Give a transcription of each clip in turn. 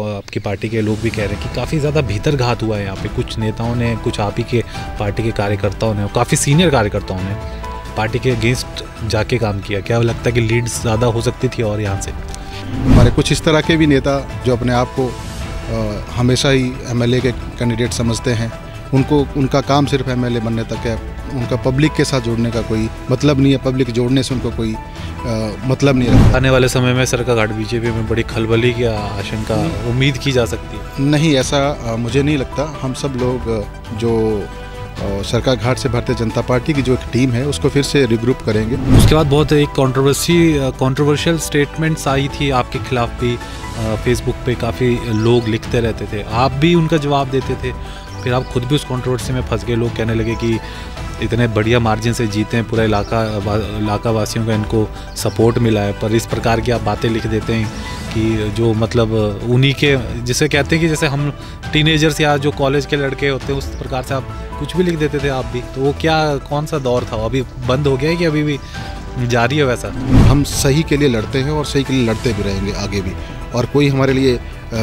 आपको आपकी पार्टी के लोग भी कह रहे हैं कि काफ़ी ज़्यादा भीतर घात हुआ है यहाँ पे कुछ नेताओं ने कुछ आप ही के पार्टी के कार्यकर्ताओं ने काफ़ी सीनियर कार्यकर्ताओं ने पार्टी के अगेंस्ट जाके काम किया क्या लगता है कि लीड ज़्यादा हो सकती थी और यहाँ से हमारे कुछ इस तरह के भी नेता जो अपने आप को हमेशा ही एम के कैंडिडेट समझते हैं उनको उनका काम सिर्फ एम बनने तक है उनका पब्लिक के साथ जोड़ने का कोई मतलब नहीं है पब्लिक जोड़ने से उनको कोई आ, मतलब नहीं रखता आने वाले समय में सर का घाट बीजेपी में बड़ी खलबली की आशंका उम्मीद की जा सकती है नहीं ऐसा आ, मुझे नहीं लगता हम सब लोग जो सरका घाट से भारतीय जनता पार्टी की जो एक टीम है उसको फिर से रिग्रुप करेंगे उसके बाद बहुत एक कंट्रोवर्सी कंट्रोवर्शियल स्टेटमेंट्स आई थी आपके खिलाफ भी फेसबुक पे काफ़ी लोग लिखते रहते थे आप भी उनका जवाब देते थे फिर आप खुद भी उस कंट्रोवर्सी में फंस गए लोग कहने लगे कि इतने बढ़िया मार्जिन से जीते हैं पूरा इलाका इलाका वासियों का इनको सपोर्ट मिला है पर इस प्रकार की आप बातें लिख देते हैं कि जो मतलब उन्हीं के जिसे कहते हैं कि जैसे हम टीनेजर्स या जो कॉलेज के लड़के होते हैं उस प्रकार से आप कुछ भी लिख देते थे आप भी तो वो क्या कौन सा दौर था अभी बंद हो गया है कि अभी भी जारी है वैसा हम सही के लिए लड़ते हैं और सही के लिए लड़ते भी रहेंगे आगे भी और कोई हमारे लिए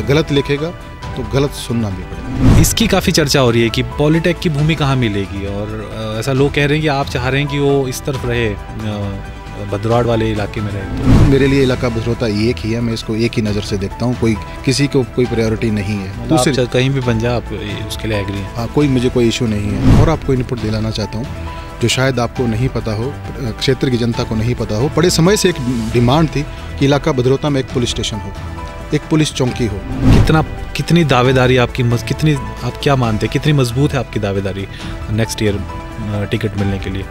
गलत लिखेगा तो गलत सुनना भी पड़ेगा इसकी काफ़ी चर्चा हो रही है कि पॉलिटेक की भूमि कहाँ मिलेगी और ऐसा लोग कह रहे हैं कि आप चाह रहे हैं कि वो इस तरफ रहे भद्रवाड़ वाले इलाके में रहे मेरे लिए इलाका भद्रोता एक ही है मैं इसको एक ही नज़र से देखता हूँ कोई किसी को कोई प्रायोरिटी नहीं है मतलब दूसरे कहीं भी बन जाए आप उसके लिए एग्री हाँ कोई मुझे कोई इशू नहीं है और आपको इनपुट दिलाना चाहता हूँ जो शायद आपको नहीं पता हो क्षेत्र की जनता को नहीं पता हो बड़े समय से एक डिमांड थी कि इलाका भद्रोता में एक पुलिस स्टेशन हो एक पुलिस चौकी हो कितना कितनी दावेदारी आपकी मज, कितनी आप क्या मानते हैं कितनी मजबूत है आपकी दावेदारी नेक्स्ट ईयर टिकट मिलने के लिए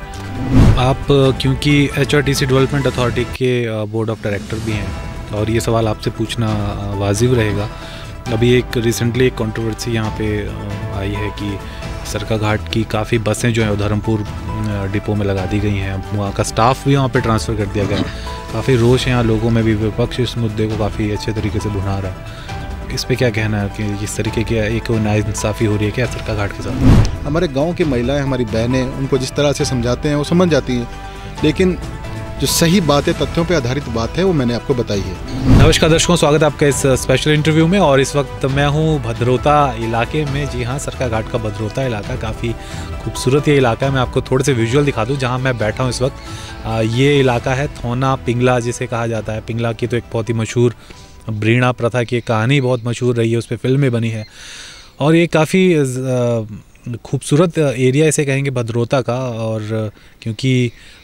आप क्योंकि एच डेवलपमेंट अथॉरिटी के बोर्ड ऑफ डायरेक्टर भी हैं और ये सवाल आपसे पूछना वाजिब रहेगा अभी एक रिसेंटली एक कंट्रोवर्सी यहाँ पे आई है कि सरका घाट की काफ़ी बसें जो हैं धर्मपुर डिपो में लगा दी गई हैं वहाँ का स्टाफ भी वहाँ पर ट्रांसफ़र कर दिया गया है काफ़ी रोष है यहाँ लोगों में भी विपक्ष इस मुद्दे को काफ़ी अच्छे तरीके से भुना रहा है इस पर क्या कहना है कि इस तरीके की एक नाइंसाफ़ी हो रही है क्या सरका घाट के साथ हमारे गाँव की महिलाएँ हमारी बहनें उनको जिस तरह से समझाते हैं वो समझ जाती हैं लेकिन जो सही बात है तथ्यों पर आधारित बात है वो मैंने आपको बताई है नमस्कार दर्शकों स्वागत है आपका इस स्पेशल इंटरव्यू में और इस वक्त मैं हूँ भद्रोता इलाके में जी हाँ सरका घाट का भद्रोता इलाका काफ़ी खूबसूरत ये इलाका है मैं आपको थोड़े से विजुअल दिखा दूँ जहाँ मैं बैठा हूँ इस वक्त ये इलाका है थोना पिंगला जिसे कहा जाता है पिंगला की तो एक बहुत ही मशहूर ब्रीणा प्रथा की कहानी बहुत मशहूर रही है उस पर फिल्में बनी है और ये काफ़ी खूबसूरत एरिया इसे कहेंगे भद्रोता का और क्योंकि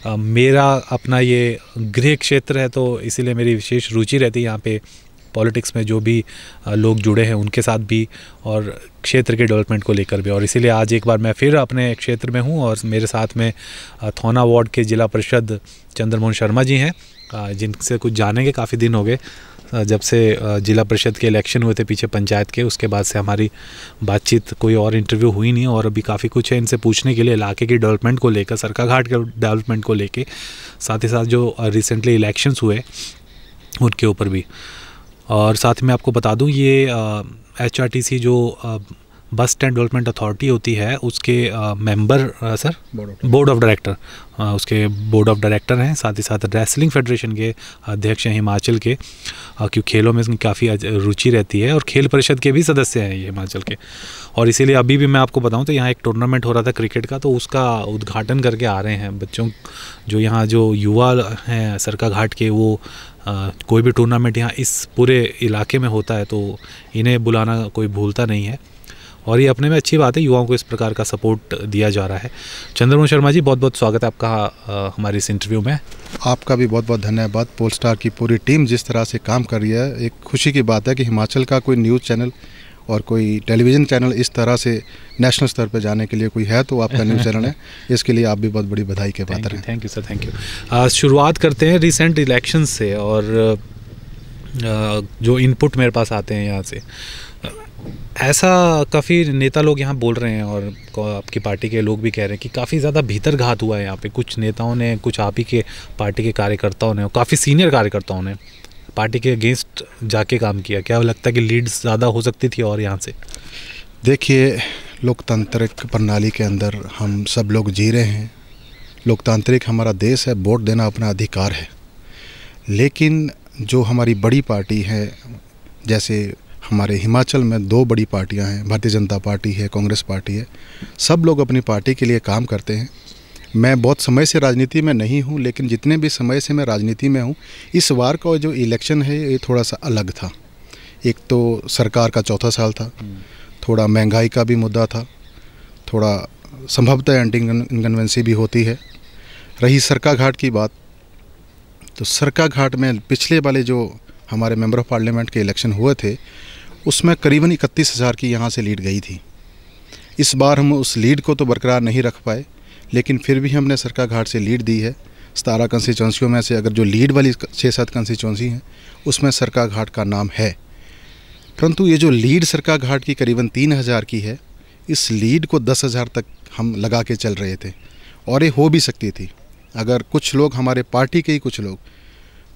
मेरा अपना ये गृह क्षेत्र है तो इसीलिए मेरी विशेष रुचि रहती है यहाँ पे पॉलिटिक्स में जो भी लोग जुड़े हैं उनके साथ भी और क्षेत्र के डेवलपमेंट को लेकर भी और इसीलिए आज एक बार मैं फिर अपने क्षेत्र में हूँ और मेरे साथ में थौना वार्ड के ज़िला परिषद चंद्रमोहन शर्मा जी हैं जिनसे कुछ जानेंगे काफ़ी दिन हो गए जब से जिला परिषद के इलेक्शन हुए थे पीछे पंचायत के उसके बाद से हमारी बातचीत कोई और इंटरव्यू हुई नहीं और अभी काफ़ी कुछ है इनसे पूछने के लिए इलाके की डेवलपमेंट को लेकर सरका घाट के डेवलपमेंट को लेकर साथ ही साथ जो रिसेंटली इलेक्शंस हुए उनके ऊपर भी और साथ में आपको बता दूँ ये एच जो बस स्टैंड डेवलपमेंट अथॉरिटी होती है उसके member sir board of director उसके बोर्ड ऑफ डायरेक्टर हैं साथ ही साथ रेसलिंग फेडरेशन के अध्यक्ष हैं हिमाचल के क्योंकि खेलों में काफ़ी रुचि रहती है और खेल परिषद के भी सदस्य हैं ये हिमाचल के और इसीलिए अभी भी मैं आपको बताऊं तो यहाँ एक टूर्नामेंट हो रहा था क्रिकेट का तो उसका उद्घाटन करके आ रहे हैं बच्चों जो यहाँ जो युवा हैं सरका घाट के वो आ, कोई भी टूर्नामेंट यहाँ इस पूरे इलाके में होता है तो इन्हें बुलाना कोई भूलता नहीं है और ये अपने में अच्छी बात है युवाओं को इस प्रकार का सपोर्ट दिया जा रहा है चंद्रमोहन शर्मा जी बहुत बहुत स्वागत है आपका हमारे इस इंटरव्यू में आपका भी बहुत बहुत धन्यवाद पोल स्टार की पूरी टीम जिस तरह से काम कर रही है एक खुशी की बात है कि हिमाचल का कोई न्यूज़ चैनल और कोई टेलीविज़न चैनल इस तरह से नेशनल स्तर पर जाने के लिए कोई है तो आपका न्यूज़ चैनल है इसके लिए आप भी बहुत बड़ी बधाई के पात्र हैं thank you sir thank you शुरुआत करते हैं रिसेंट इलेक्शन से और जो इनपुट मेरे पास आते हैं यहाँ से ऐसा काफ़ी नेता लोग यहाँ बोल रहे हैं और आपकी पार्टी के लोग भी कह रहे हैं कि काफ़ी ज़्यादा भीतर घात हुआ है यहाँ पे कुछ नेताओं ने कुछ आप ही के पार्टी के कार्यकर्ताओं ने काफ़ी सीनियर कार्यकर्ताओं ने पार्टी के अगेंस्ट जाके काम किया क्या लगता है कि लीड्स ज़्यादा हो सकती थी और यहाँ से देखिए लोकतांत्रिक प्रणाली के अंदर हम सब लोग जी रहे हैं लोकतांत्रिक हमारा देश है वोट देना अपना अधिकार है लेकिन जो हमारी बड़ी पार्टी है जैसे हमारे हिमाचल में दो बड़ी पार्टियां हैं भारतीय जनता पार्टी है कांग्रेस पार्टी है सब लोग अपनी पार्टी के लिए काम करते हैं मैं बहुत समय से राजनीति में नहीं हूँ लेकिन जितने भी समय से मैं राजनीति में हूँ इस बार का जो इलेक्शन है ये थोड़ा सा अलग था एक तो सरकार का चौथा साल था हम्म। थोड़ा महंगाई का भी मुद्दा था थोड़ा संभवतः एंटी इनकन्वेंसी भी होती है रही सरका घाट की बात तो सरका घाट में पिछले वाले जो हमारे मेंबर ऑफ पार्लियामेंट के इलेक्शन हुए थे उसमें करीबन इकतीस हज़ार की यहाँ से लीड गई थी इस बार हम उस लीड को तो बरकरार नहीं रख पाए लेकिन फिर भी हमने सरका घाट से लीड दी है सतारह कंस्टिट्यूंसियों में से अगर जो लीड वाली छः सात कंस्टिट्यूंसी हैं उसमें सरका घाट का नाम है परंतु ये जो लीड सरका घाट की करीबन तीन हज़ार की है इस लीड को दस हज़ार तक हम लगा के चल रहे थे और ये हो भी सकती थी अगर कुछ लोग हमारे पार्टी के ही कुछ लोग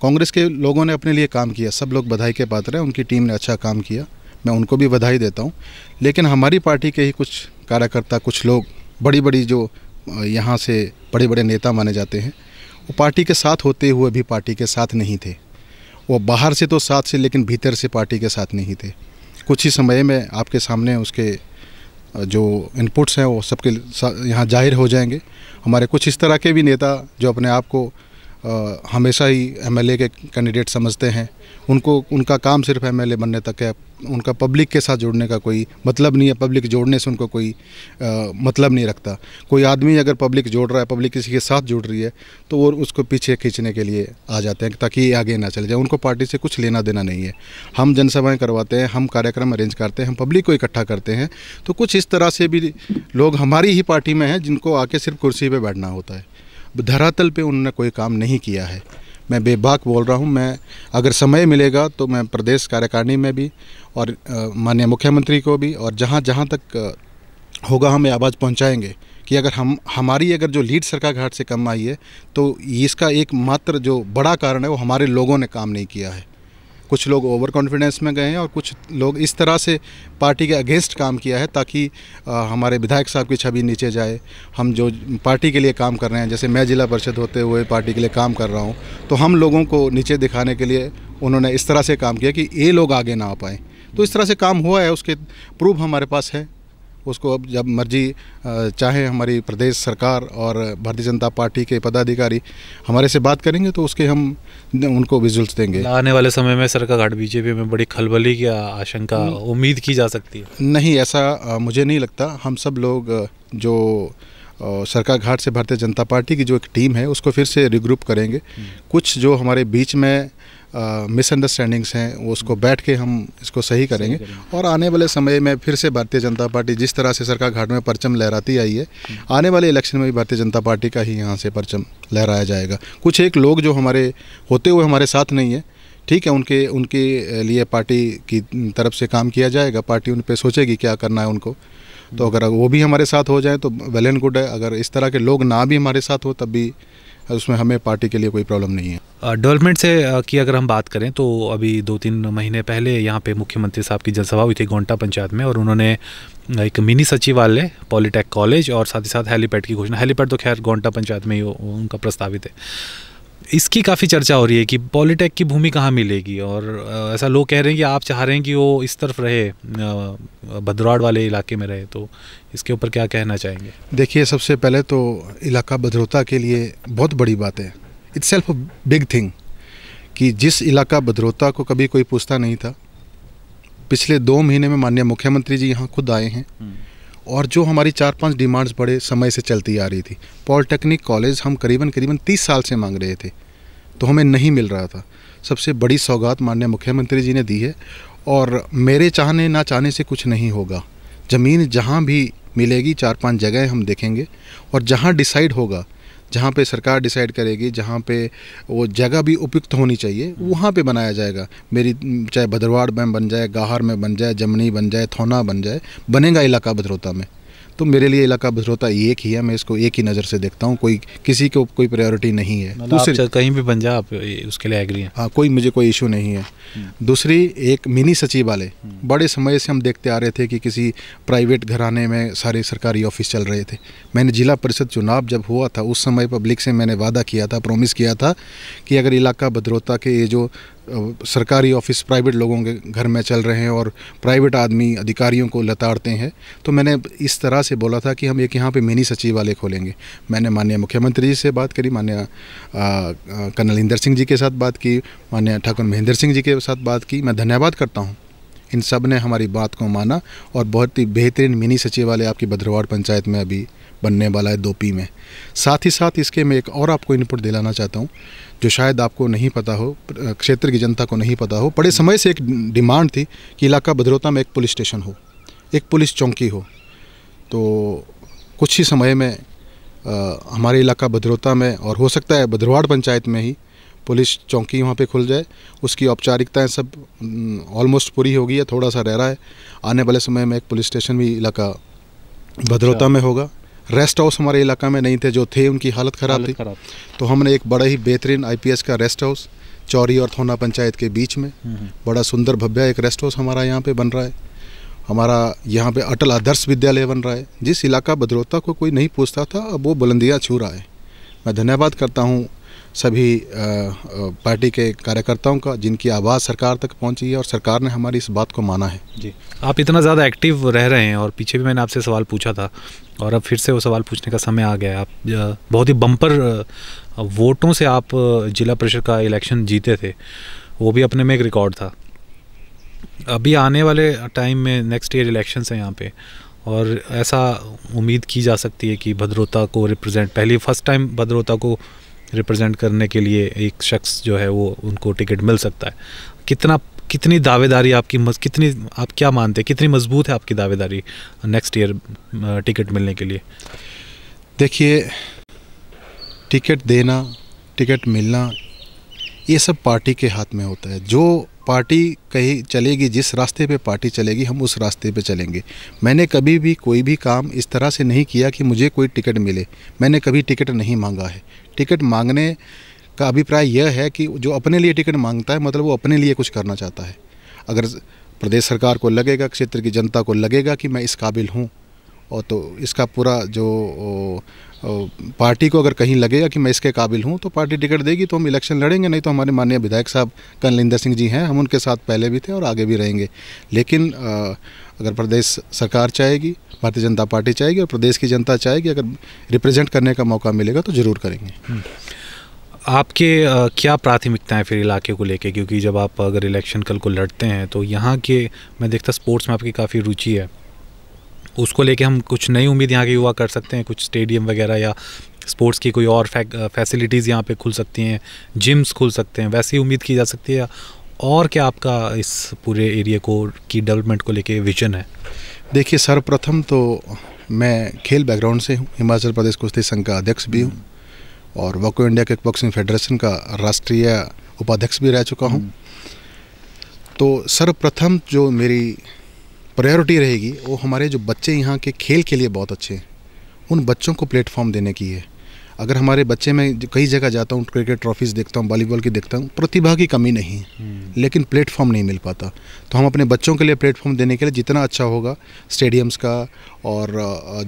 कांग्रेस के लोगों ने अपने लिए काम किया सब लोग बधाई के पात्र हैं उनकी टीम ने अच्छा काम किया मैं उनको भी बधाई देता हूँ लेकिन हमारी पार्टी के ही कुछ कार्यकर्ता कुछ लोग बड़ी बड़ी जो यहाँ से बड़े बड़े नेता माने जाते हैं वो पार्टी के साथ होते हुए भी पार्टी के साथ नहीं थे वो बाहर से तो साथ से लेकिन भीतर से पार्टी के साथ नहीं थे कुछ ही समय में आपके सामने उसके जो इनपुट्स हैं वो सबके यहाँ जाहिर हो जाएंगे हमारे कुछ इस तरह के भी नेता जो अपने आप को आ, हमेशा ही एमएलए के कैंडिडेट समझते हैं उनको उनका काम सिर्फ एमएलए बनने तक है उनका पब्लिक के साथ जुड़ने का कोई मतलब नहीं है पब्लिक जोड़ने से उनको कोई आ, मतलब नहीं रखता कोई आदमी अगर पब्लिक जोड़ रहा है पब्लिक किसी के साथ जुड़ रही है तो वो उसको पीछे खींचने के लिए आ जाते हैं ताकि ये आगे ना चले जाए उनको पार्टी से कुछ लेना देना नहीं है हम जनसभाएँ करवाते हैं हम कार्यक्रम अरेंज करते हैं हम पब्लिक को इकट्ठा करते हैं तो कुछ इस तरह से भी लोग हमारी ही पार्टी में हैं जिनको आके सिर्फ कुर्सी पर बैठना होता है धरातल पे उन्होंने कोई काम नहीं किया है मैं बेबाक बोल रहा हूँ मैं अगर समय मिलेगा तो मैं प्रदेश कार्यकारिणी में भी और माननीय मुख्यमंत्री को भी और जहाँ जहाँ तक होगा हम आवाज़ पहुँचाएँगे कि अगर हम हमारी अगर जो लीड सरकार घाट से कम आई है तो इसका एक मात्र जो बड़ा कारण है वो हमारे लोगों ने काम नहीं किया है कुछ लोग ओवर कॉन्फिडेंस में गए हैं और कुछ लोग इस तरह से पार्टी के अगेंस्ट काम किया है ताकि हमारे विधायक साहब की छवि नीचे जाए हम जो पार्टी के लिए काम कर रहे हैं जैसे मैं ज़िला परिषद होते हुए पार्टी के लिए काम कर रहा हूँ तो हम लोगों को नीचे दिखाने के लिए उन्होंने इस तरह से काम किया कि ये लोग आगे ना आ पाएँ तो इस तरह से काम हुआ है उसके प्रूफ हमारे पास है उसको अब जब मर्जी चाहे हमारी प्रदेश सरकार और भारतीय जनता पार्टी के पदाधिकारी हमारे से बात करेंगे तो उसके हम उनको विजुल्स देंगे आने वाले समय में सरकाघाट बीजेपी में बड़ी खलबली की आशंका उम्मीद की जा सकती है नहीं ऐसा मुझे नहीं लगता हम सब लोग जो सरकार घाट से भारतीय जनता पार्टी की जो एक टीम है उसको फिर से रिग्रुप करेंगे हम्म। कुछ जो हमारे बीच में मिसअंडरस्टैंडिंग्स हैं उसको बैठ के हम इसको सही करेंगे और आने वाले समय में फिर से भारतीय जनता पार्टी जिस तरह से सरकार घाट में परचम लहराती आई है आने वाले इलेक्शन में भी भारतीय जनता पार्टी का ही यहाँ से परचम लहराया जाएगा कुछ एक लोग जो हमारे होते हुए हमारे साथ नहीं है ठीक है उनके उनके लिए पार्टी की तरफ से काम किया जाएगा पार्टी उन पर सोचेगी क्या करना है उनको तो अगर वो भी हमारे साथ हो जाए तो वेल एंड गुड है अगर इस तरह के लोग ना भी हमारे साथ हो तब भी उसमें हमें पार्टी के लिए कोई प्रॉब्लम नहीं है डेवलपमेंट से की अगर हम बात करें तो अभी दो तीन महीने पहले यहाँ पे मुख्यमंत्री साहब की जनसभा हुई थी गोंटा पंचायत में और उन्होंने एक मिनी सचिवालय पॉलीटेक कॉलेज और साथ ही साथ हेलीपैड की घोषणा हेलीपैड तो खैर गोंटा पंचायत में ही उनका प्रस्तावित है इसकी काफ़ी चर्चा हो रही है कि पॉलीटेक की भूमि कहाँ मिलेगी और ऐसा लोग कह रहे हैं कि आप चाह रहे हैं कि वो इस तरफ रहे भद्रवाड़ वाले इलाके में रहे तो इसके ऊपर क्या कहना चाहेंगे देखिए सबसे पहले तो इलाका भद्रोता के लिए बहुत बड़ी बात है इट्स सेल्फ बिग थिंग कि जिस इलाका भद्रोता को कभी कोई पूछता नहीं था पिछले दो महीने में माननीय मुख्यमंत्री जी यहाँ खुद आए हैं हम्म। और जो हमारी चार पांच डिमांड्स बड़े समय से चलती आ रही थी पॉलिटेक्निक कॉलेज हम करीबन करीबन तीस साल से मांग रहे थे तो हमें नहीं मिल रहा था सबसे बड़ी सौगात माननीय मुख्यमंत्री जी ने दी है और मेरे चाहने ना चाहने से कुछ नहीं होगा ज़मीन जहाँ भी मिलेगी चार पांच जगह हम देखेंगे और जहाँ डिसाइड होगा जहाँ पे सरकार डिसाइड करेगी जहाँ पे वो जगह भी उपयुक्त होनी चाहिए वहाँ पे बनाया जाएगा मेरी चाहे भद्रवाड़ में बन जाए गाहर में बन जाए जमनी बन जाए थौना बन जाए बनेगा इलाका भद्रोता में तो मेरे लिए इलाका भद्रोता एक ही है मैं इसको एक ही नज़र से देखता हूँ कोई किसी को कोई प्रायोरिटी नहीं है मतलब दूसरी कहीं भी बन जाए आप उसके लिए एग्री हाँ कोई मुझे कोई इशू नहीं है हम्म। दूसरी एक मिनी सचिव वाले हम्म। बड़े समय से हम देखते आ रहे थे कि किसी प्राइवेट घराने में सारे सरकारी ऑफिस चल रहे थे मैंने जिला परिषद चुनाव जब हुआ था उस समय पब्लिक से मैंने वादा किया था प्रोमिस किया था कि अगर इलाका भद्रोता के ये जो सरकारी ऑफिस प्राइवेट लोगों के घर में चल रहे हैं और प्राइवेट आदमी अधिकारियों को लताड़ते हैं तो मैंने इस तरह से बोला था कि हम एक यहाँ पे मिनी सचिवालय खोलेंगे मैंने माननीय मुख्यमंत्री जी से बात करी माननीय कर्नल इंदर सिंह जी के साथ बात की मान्य ठाकुर महेंद्र सिंह जी के साथ बात की मैं धन्यवाद करता हूँ इन सब ने हमारी बात को माना और बहुत ही बेहतरीन मिनी सचिवालय आपकी भद्रवाड़ पंचायत में अभी बनने वाला है दोपी में साथ ही साथ इसके मैं एक और आपको इनपुट दिलाना चाहता हूँ जो शायद आपको नहीं पता हो क्षेत्र की जनता को नहीं पता हो बड़े समय से एक डिमांड थी कि इलाका भद्रोता में एक पुलिस स्टेशन हो एक पुलिस चौकी हो तो कुछ ही समय में आ, हमारे इलाका भद्रोता में और हो सकता है भद्रवाड़ पंचायत में ही पुलिस चौकी वहाँ पे खुल जाए उसकी औपचारिकताएं सब ऑलमोस्ट पूरी हो गई है थोड़ा सा रह रहा है आने वाले समय में एक पुलिस स्टेशन भी इलाका अच्छा। भद्रोता में होगा रेस्ट हाउस हमारे इलाका में नहीं थे जो थे उनकी हालत ख़राब थी तो हमने एक बड़ा ही बेहतरीन आईपीएस का रेस्ट हाउस चौरी और थोना पंचायत के बीच में हम्म, हम्म। बड़ा सुंदर भव्य एक रेस्ट हाउस हमारा यहाँ पे बन रहा है हमारा यहाँ पे अटल आदर्श विद्यालय बन रहा है जिस इलाका बद्रोता को कोई नहीं पूछता था अब वो बुलंदियाँ छू रहा है मैं धन्यवाद करता हूँ सभी पार्टी के कार्यकर्ताओं का जिनकी आवाज़ सरकार तक पहुंची है और सरकार ने हमारी इस बात को माना है जी आप इतना ज़्यादा एक्टिव रह रहे हैं और पीछे भी मैंने आपसे सवाल पूछा था और अब फिर से वो सवाल पूछने का समय आ गया आप बहुत ही बम्पर वोटों से आप जिला परिषद का इलेक्शन जीते थे वो भी अपने में एक रिकॉर्ड था अभी आने वाले टाइम में नेक्स्ट ईयर इलेक्शंस हैं यहाँ पे और ऐसा उम्मीद की जा सकती है कि भद्रोता को रिप्रेजेंट पहली फर्स्ट टाइम भद्रोता को रिप्रेजेंट करने के लिए एक शख्स जो है वो उनको टिकट मिल सकता है कितना कितनी दावेदारी आपकी कितनी आप क्या मानते हैं कितनी मजबूत है आपकी दावेदारी नेक्स्ट ईयर टिकट मिलने के लिए देखिए टिकट देना टिकट मिलना ये सब पार्टी के हाथ में होता है जो पार्टी कहीं चलेगी जिस रास्ते पे पार्टी चलेगी हम उस रास्ते पे चलेंगे मैंने कभी भी कोई भी काम इस तरह से नहीं किया कि मुझे कोई टिकट मिले मैंने कभी टिकट नहीं मांगा है टिकट मांगने का अभिप्राय यह है कि जो अपने लिए टिकट मांगता है मतलब वो अपने लिए कुछ करना चाहता है अगर प्रदेश सरकार को लगेगा क्षेत्र की जनता को लगेगा कि मैं इस काबिल हूँ और तो इसका पूरा जो पार्टी को अगर कहीं लगेगा कि मैं इसके काबिल हूँ तो पार्टी टिकट देगी तो हम इलेक्शन लड़ेंगे नहीं तो हमारे माननीय विधायक साहब कनलिंदर सिंह जी हैं हम उनके साथ पहले भी थे और आगे भी रहेंगे लेकिन अगर प्रदेश सरकार चाहेगी भारतीय जनता पार्टी चाहेगी और प्रदेश की जनता चाहेगी अगर रिप्रेजेंट करने का मौका मिलेगा तो ज़रूर करेंगे हम्म। आपके क्या प्राथमिकताएं फिर इलाके को लेके क्योंकि जब आप अगर इलेक्शन कल को लड़ते हैं तो यहाँ के मैं देखता स्पोर्ट्स में आपकी काफ़ी रुचि है उसको लेके हम कुछ नई उम्मीद यहाँ के युवा कर सकते हैं कुछ स्टेडियम वगैरह या स्पोर्ट्स की कोई और फैसिलिटीज़ यहाँ पे खुल सकती हैं जिम्स खुल सकते हैं वैसी उम्मीद की जा सकती है और क्या आपका इस पूरे एरिया को की डेवलपमेंट को लेके विजन है देखिए सर्वप्रथम तो मैं खेल बैकग्राउंड से हूँ हिमाचल प्रदेश कुश्ती संघ का अध्यक्ष भी हूँ और वको इंडिया किक बॉक्सिंग फेडरेशन का राष्ट्रीय उपाध्यक्ष भी रह चुका हूँ हम्म। तो सर्वप्रथम जो मेरी प्रायोरिटी रहेगी वो हमारे जो बच्चे यहाँ के खेल के लिए बहुत अच्छे हैं उन बच्चों को प्लेटफॉर्म देने की है अगर हमारे बच्चे में कई जगह जाता हूँ क्रिकेट ट्रॉफीज़ देखता हूँ वॉलीबॉल की देखता हूँ प्रतिभा की कमी नहीं है हम्म। लेकिन प्लेटफॉर्म नहीं मिल पाता तो हम अपने बच्चों के लिए प्लेटफॉर्म देने के लिए जितना अच्छा होगा स्टेडियम्स का और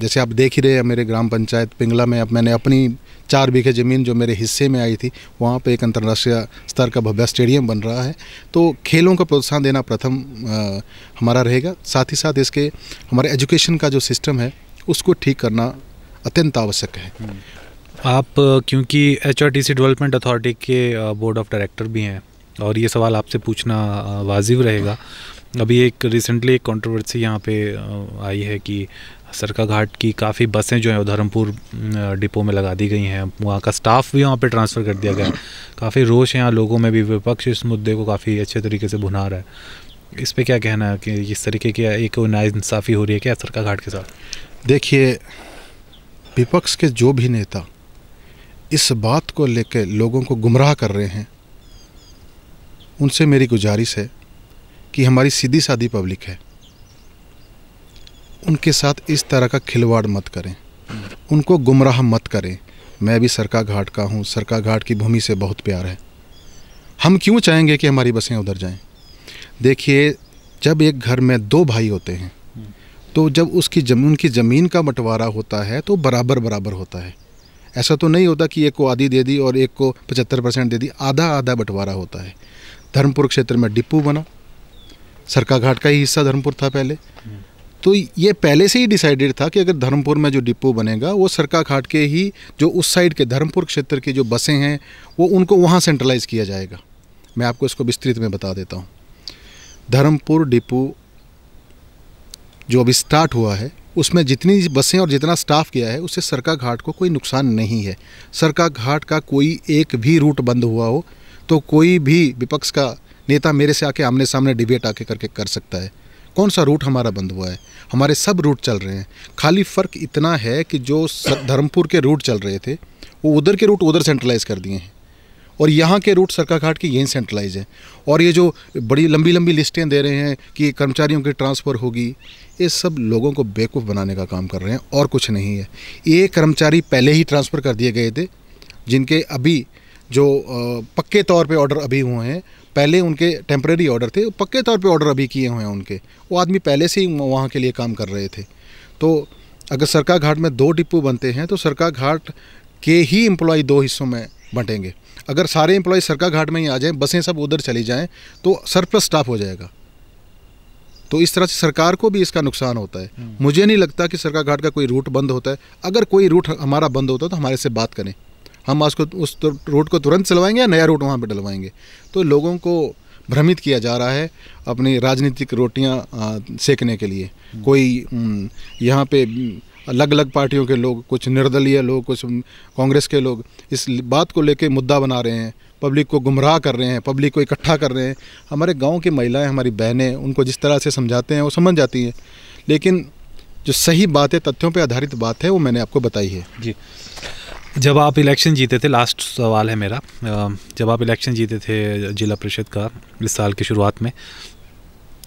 जैसे आप देख ही रहे हैं मेरे ग्राम पंचायत पिंगला में अब मैंने अपनी चार बीघे ज़मीन जो मेरे हिस्से में आई थी वहाँ पर एक अंतर्राष्ट्रीय स्तर का भव्य स्टेडियम बन रहा है तो खेलों का प्रोत्साहन देना प्रथम हमारा रहेगा साथ ही साथ इसके हमारे एजुकेशन का जो सिस्टम है उसको ठीक करना अत्यंत आवश्यक है आप क्योंकि एच डेवलपमेंट अथॉरिटी के बोर्ड ऑफ डायरेक्टर भी हैं और ये सवाल आपसे पूछना वाजिब रहेगा अभी एक रिसेंटली एक कॉन्ट्रोवर्सी यहाँ पे आई है कि सरका घाट की काफ़ी बसें जो हैं धर्मपुर डिपो में लगा दी गई हैं वहाँ का स्टाफ भी वहाँ पे ट्रांसफ़र कर दिया गया है काफ़ी रोष है यहाँ लोगों में भी विपक्ष इस मुद्दे को काफ़ी अच्छे तरीके से भुना रहा है इस पर क्या कहना है कि इस तरीके की एक नाइंसाफ़ी हो रही है क्या सरका घाट के साथ देखिए विपक्ष के जो भी नेता इस बात को लेकर लोगों को गुमराह कर रहे हैं उनसे मेरी गुजारिश है कि हमारी सीधी सादी पब्लिक है उनके साथ इस तरह का खिलवाड़ मत करें उनको गुमराह मत करें मैं भी सरका घाट का हूँ सरका घाट की भूमि से बहुत प्यार है हम क्यों चाहेंगे कि हमारी बसें उधर जाएं? देखिए जब एक घर में दो भाई होते हैं तो जब उसकी जमीन उनकी ज़मीन का बंटवारा होता है तो बराबर बराबर होता है ऐसा तो नहीं होता कि एक को आधी दे दी और एक को पचहत्तर परसेंट दे दी आधा आधा बंटवारा होता है धर्मपुर क्षेत्र में डिपू बना सरका घाट का ही हिस्सा धर्मपुर था पहले तो ये पहले से ही डिसाइडेड था कि अगर धर्मपुर में जो डिपो बनेगा वो सरका घाट के ही जो उस साइड के धर्मपुर क्षेत्र की जो बसें हैं वो उनको वहाँ सेंट्रलाइज किया जाएगा मैं आपको इसको विस्तृत में बता देता हूँ धर्मपुर डिपो जो अभी स्टार्ट हुआ है उसमें जितनी बसें और जितना स्टाफ गया है उससे सरका घाट को कोई नुकसान नहीं है सरका घाट का कोई एक भी रूट बंद हुआ हो तो कोई भी विपक्ष का नेता मेरे से आके आमने सामने डिबेट आके करके कर सकता है कौन सा रूट हमारा बंद हुआ है हमारे सब रूट चल रहे हैं खाली फ़र्क इतना है कि जो धर्मपुर के रूट चल रहे थे वो उधर के रूट उधर सेंट्रलाइज कर दिए हैं और यहाँ के रूट सरका घाट के यहीं सेंट्रलाइज हैं और ये जो बड़ी लंबी लंबी लिस्टें दे रहे हैं कि कर्मचारियों की ट्रांसफ़र होगी ये सब लोगों को बेवकूफ़ बनाने का काम कर रहे हैं और कुछ नहीं है ये कर्मचारी पहले ही ट्रांसफ़र कर दिए गए थे जिनके अभी जो पक्के तौर पे ऑर्डर अभी हुए हैं पहले उनके टेम्प्रेरी ऑर्डर थे पक्के तौर पे ऑर्डर अभी किए हुए हैं उनके वो आदमी पहले से ही वहाँ के लिए काम कर रहे थे तो अगर सरका घाट में दो डिपो बनते हैं तो सरका घाट के ही एम्प्लॉय दो हिस्सों में बंटेंगे अगर सारे एम्प्लॉय सरका घाट में ही आ जाएँ बसें सब उधर चली जाएँ तो सरप्लस स्टाफ हो जाएगा तो इस तरह से सरकार को भी इसका नुकसान होता है हम्म। मुझे नहीं लगता कि सरका घाट का कोई रूट बंद होता है अगर कोई रूट हमारा बंद होता है तो हमारे से बात करें हम आज को उस तो रोड को तुरंत चलवाएंगे या नया रोड वहाँ पर डलवाएंगे तो लोगों को भ्रमित किया जा रहा है अपनी राजनीतिक रोटियां सेकने के लिए हम्म। कोई हम्म, यहाँ पे हम्म, अलग अलग पार्टियों के लोग कुछ निर्दलीय लोग कुछ कांग्रेस के लोग इस बात को लेके मुद्दा बना रहे हैं पब्लिक को गुमराह कर रहे हैं पब्लिक को इकट्ठा कर रहे हैं हमारे गांव की महिलाएं हमारी बहनें उनको जिस तरह से समझाते हैं वो समझ जाती हैं लेकिन जो सही बात है तथ्यों पर आधारित बात है वो मैंने आपको बताई है जी जब आप इलेक्शन जीते थे लास्ट सवाल है मेरा जब आप इलेक्शन जीते थे जिला परिषद का इस साल की शुरुआत में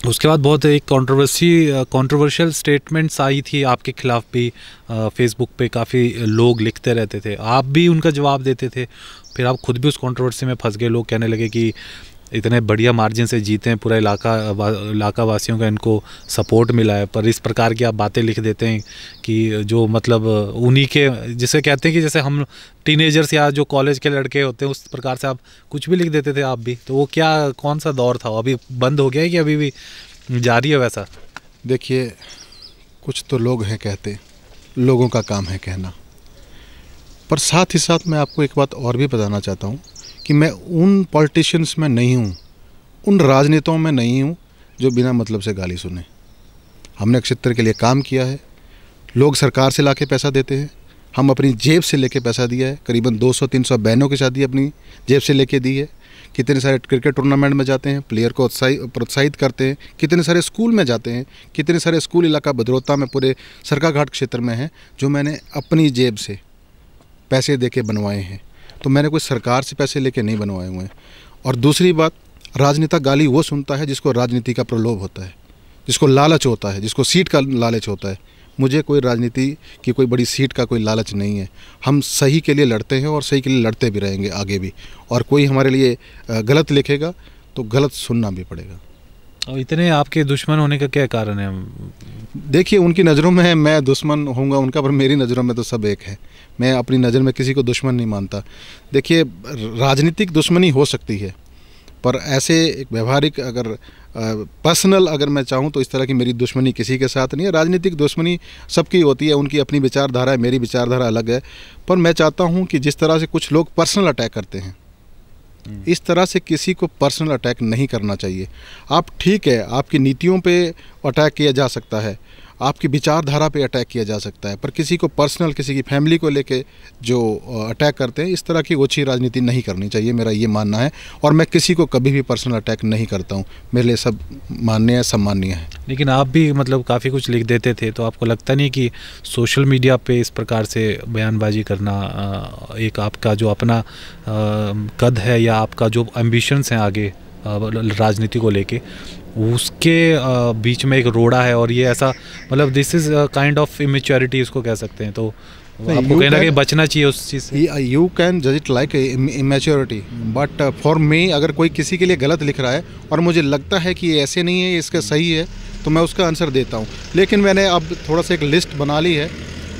उसके बाद बहुत एक कंट्रोवर्सी कंट्रोवर्शियल स्टेटमेंट्स आई थी आपके खिलाफ भी फेसबुक पे काफ़ी लोग लिखते रहते थे आप भी उनका जवाब देते थे फिर आप खुद भी उस कंट्रोवर्सी में फंस गए लोग कहने लगे कि इतने बढ़िया मार्जिन से जीते हैं पूरा इलाका वा, इलाका वासियों का इनको सपोर्ट मिला है पर इस प्रकार की आप बातें लिख देते हैं कि जो मतलब उन्हीं के जिसे कहते हैं कि जैसे हम टीनेजर्स या जो कॉलेज के लड़के होते हैं उस प्रकार से आप कुछ भी लिख देते थे आप भी तो वो क्या कौन सा दौर था अभी बंद हो गया है कि अभी भी जारी है वैसा देखिए कुछ तो लोग हैं कहते लोगों का काम है कहना पर साथ ही साथ मैं आपको एक बात और भी बताना चाहता हूँ कि मैं उन पॉलिटिशियंस में नहीं हूँ उन राजनेताओं में नहीं हूँ जो बिना मतलब से गाली सुने हमने क्षेत्र के लिए काम किया है लोग सरकार से ला पैसा देते हैं हम अपनी जेब से लेके पैसा दिया है करीबन 200-300 बहनों की शादी अपनी जेब से लेके दी है कितने सारे क्रिकेट टूर्नामेंट में जाते हैं प्लेयर को प्रोत्साहित करते हैं कितने सारे स्कूल में जाते हैं कितने सारे स्कूल इलाका भद्रोता में पूरे सरका क्षेत्र में हैं जो मैंने अपनी जेब से पैसे दे के बनवाए हैं तो मैंने कोई सरकार से पैसे लेके नहीं बनवाए हुए हैं और दूसरी बात राजनेता गाली वो सुनता है जिसको राजनीति का प्रलोभ होता है जिसको लालच होता है जिसको सीट का लालच होता है मुझे कोई राजनीति की कोई बड़ी सीट का कोई लालच नहीं है हम सही के लिए लड़ते हैं और सही के लिए लड़ते भी रहेंगे आगे भी और कोई हमारे लिए गलत लिखेगा तो गलत सुनना भी पड़ेगा और इतने आपके दुश्मन होने का क्या कारण है देखिए उनकी नज़रों में मैं दुश्मन होऊंगा उनका पर मेरी नज़रों में तो सब एक है मैं अपनी नज़र में किसी को दुश्मन नहीं मानता देखिए राजनीतिक दुश्मनी हो सकती है पर ऐसे एक व्यवहारिक अगर पर्सनल अगर मैं चाहूँ तो इस तरह की मेरी दुश्मनी किसी के साथ नहीं है राजनीतिक दुश्मनी सबकी होती है उनकी अपनी विचारधारा है मेरी विचारधारा अलग है पर मैं चाहता हूँ कि जिस तरह से कुछ लोग पर्सनल अटैक करते हैं इस तरह से किसी को पर्सनल अटैक नहीं करना चाहिए आप ठीक है आपकी नीतियों पे अटैक किया जा सकता है आपकी विचारधारा पे अटैक किया जा सकता है पर किसी को पर्सनल किसी की फैमिली को लेके जो अटैक करते हैं इस तरह की ओछी राजनीति नहीं करनी चाहिए मेरा ये मानना है और मैं किसी को कभी भी पर्सनल अटैक नहीं करता हूँ मेरे लिए सब माननीय है सम्माननीय है लेकिन आप भी मतलब काफ़ी कुछ लिख देते थे तो आपको लगता नहीं कि सोशल मीडिया पर इस प्रकार से बयानबाजी करना एक आपका जो अपना कद है या आपका जो एम्बिशंस हैं आगे राजनीति को लेके उसके बीच में एक रोड़ा है और ये ऐसा मतलब this is kind of immaturity इसको कह सकते हैं तो आपको कहना कि बचना चाहिए उस चीज़ से यू कैन जज it like immaturity but for me अगर कोई किसी के लिए गलत लिख रहा है और मुझे लगता है कि ये ऐसे नहीं है इसका सही है तो मैं उसका आंसर देता हूँ लेकिन मैंने अब थोड़ा सा एक लिस्ट बना ली है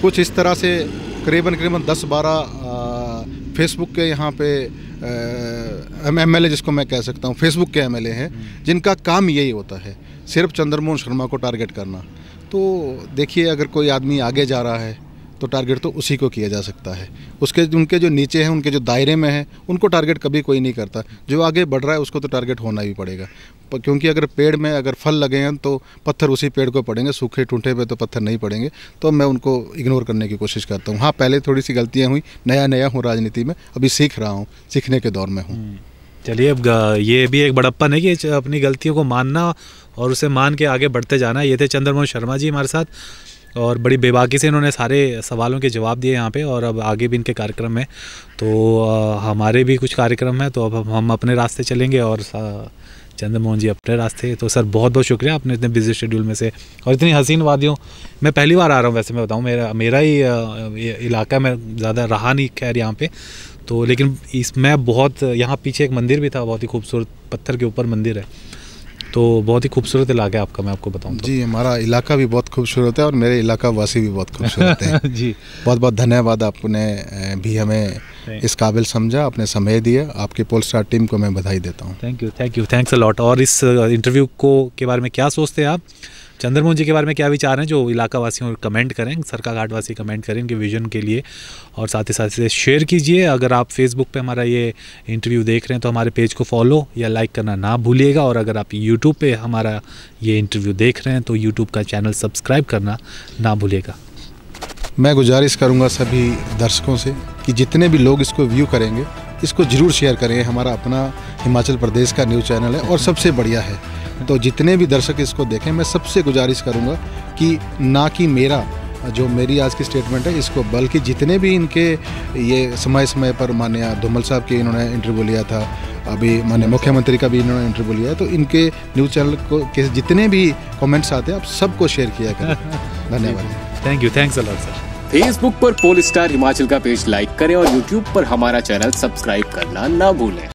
कुछ इस तरह से करीबन करीबन दस बारह फेसबुक के यहाँ पे एम एल जिसको मैं कह सकता हूँ फेसबुक के एम हैं जिनका काम यही होता है सिर्फ चंद्रमोहन शर्मा को टारगेट करना तो देखिए अगर कोई आदमी आगे जा रहा है तो टारगेट तो उसी को किया जा सकता है उसके उनके जो नीचे हैं उनके जो दायरे में हैं उनको टारगेट कभी कोई नहीं करता जो आगे बढ़ रहा है उसको तो टारगेट होना ही पड़ेगा क्योंकि अगर पेड़ में अगर फल लगे हैं तो पत्थर उसी पेड़ को पड़ेंगे सूखे टूटे पे तो पत्थर नहीं पड़ेंगे तो मैं उनको इग्नोर करने की कोशिश करता हूँ हाँ पहले थोड़ी सी गलतियाँ हुई नया नया हूँ राजनीति में अभी सीख रहा हूँ सीखने के दौर में हूँ हम्म। चलिए अब ये भी एक बड़प्पन है कि अपनी गलतियों को मानना और उसे मान के आगे बढ़ते जाना ये थे चंद्रमोहन शर्मा जी हमारे साथ और बड़ी बेबाकी से इन्होंने सारे सवालों के जवाब दिए यहाँ पे और अब आगे भी इनके कार्यक्रम है तो आ, हमारे भी कुछ कार्यक्रम है तो अब हम अपने रास्ते चलेंगे और चंद्र मोहन जी अपने रास्ते तो सर बहुत बहुत शुक्रिया आपने इतने बिजी शेड्यूल में से और इतनी हसीन वादियों मैं पहली बार आ रहा हूँ वैसे मैं बताऊँ मेरा मेरा ही इलाका मैं ज़्यादा रहा नहीं खैर यहाँ पे तो लेकिन इसमें बहुत यहाँ पीछे एक मंदिर भी था बहुत ही खूबसूरत पत्थर के ऊपर मंदिर है तो बहुत ही खूबसूरत इलाका है आपका मैं आपको बताऊँ तो। जी हमारा इलाका भी बहुत खूबसूरत है और मेरे इलाका वासी भी बहुत खूबसूरत है जी बहुत बहुत धन्यवाद आपने भी हमें इस काबिल समझा आपने समय दिया आपकी पोल स्टार टीम को मैं बधाई देता हूँ thank you thank you thanks a lot और इस इंटरव्यू को के बारे में क्या सोचते हैं आप चंद्रमोहन जी के बारे में क्या विचार हैं जो इलाका वासियों कमेंट करें सरका घाट वासी कमेंट करें इनके विजन के लिए और साथ ही साथ इसे शेयर कीजिए अगर आप फेसबुक पे हमारा ये इंटरव्यू देख रहे हैं तो हमारे पेज को फॉलो या लाइक करना ना भूलिएगा और अगर आप यूट्यूब पर हमारा ये इंटरव्यू देख रहे हैं तो यूट्यूब का चैनल सब्सक्राइब करना ना भूलिएगा मैं गुजारिश करूँगा सभी दर्शकों से कि जितने भी लोग इसको व्यू करेंगे इसको ज़रूर शेयर करें हमारा अपना हिमाचल प्रदेश का न्यूज़ चैनल है और सबसे बढ़िया है तो जितने भी दर्शक इसको देखें मैं सबसे गुजारिश करूँगा कि ना कि मेरा जो मेरी आज की स्टेटमेंट है इसको बल्कि जितने भी इनके ये समय समय पर मान्य धूमल साहब के इन्होंने इंटरव्यू लिया था अभी मान्य मुख्यमंत्री का भी इन्होंने इंटरव्यू लिया है तो इनके न्यूज़ चैनल को के जितने भी कमेंट्स आते हैं आप सबको शेयर किया करें धन्यवाद thank you thanks a lot sir Facebook पर पोल स्टार हिमाचल का पेज लाइक करें और यूट्यूब पर हमारा चैनल सब्सक्राइब करना ना भूलें